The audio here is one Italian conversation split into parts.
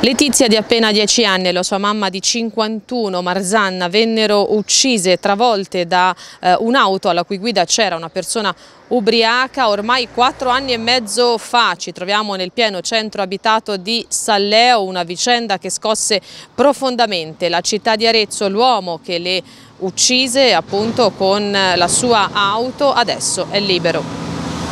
Letizia di appena 10 anni e la sua mamma di 51, Marzanna, vennero uccise travolte da eh, un'auto alla cui guida c'era una persona ubriaca ormai quattro anni e mezzo fa. Ci troviamo nel pieno centro abitato di Salleo, una vicenda che scosse profondamente la città di Arezzo. L'uomo che le uccise appunto con la sua auto adesso è libero.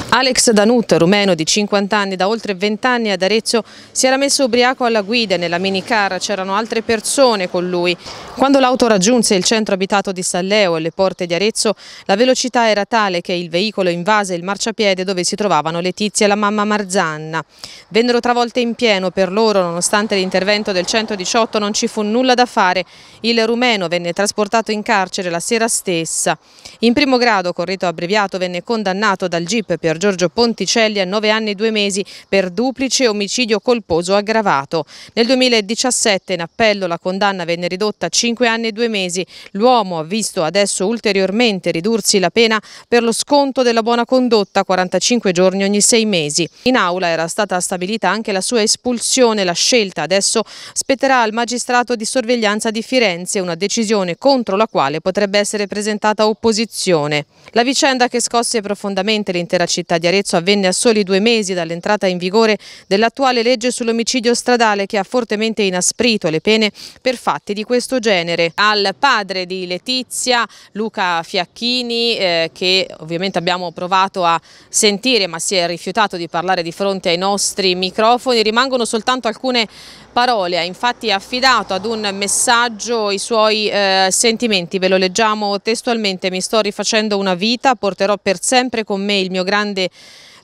Alex Danut, rumeno di 50 anni, da oltre 20 anni ad Arezzo, si era messo ubriaco alla guida e nella minicar c'erano altre persone con lui. Quando l'auto raggiunse il centro abitato di Salleo e le porte di Arezzo, la velocità era tale che il veicolo invase il marciapiede dove si trovavano Letizia e la mamma Marzanna. Vennero travolte in pieno per loro, nonostante l'intervento del 118 non ci fu nulla da fare. Il rumeno venne trasportato in carcere la sera stessa. In primo grado, con rito abbreviato, venne condannato dal GIP per per Giorgio Ponticelli a 9 anni e 2 mesi per duplice omicidio colposo aggravato. Nel 2017 in appello la condanna venne ridotta a 5 anni e 2 mesi. L'uomo ha visto adesso ulteriormente ridursi la pena per lo sconto della buona condotta 45 giorni ogni 6 mesi. In aula era stata stabilita anche la sua espulsione. La scelta adesso spetterà al magistrato di sorveglianza di Firenze, una decisione contro la quale potrebbe essere presentata opposizione. La vicenda che scosse profondamente l'intera città città di Arezzo avvenne a soli due mesi dall'entrata in vigore dell'attuale legge sull'omicidio stradale che ha fortemente inasprito le pene per fatti di questo genere. Al padre di Letizia, Luca Fiacchini, eh, che ovviamente abbiamo provato a sentire ma si è rifiutato di parlare di fronte ai nostri microfoni, rimangono soltanto alcune parole, ha infatti affidato ad un messaggio i suoi eh, sentimenti, ve lo leggiamo testualmente, mi sto rifacendo una vita, porterò per sempre con me il mio grande grande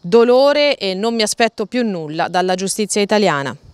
dolore e non mi aspetto più nulla dalla giustizia italiana.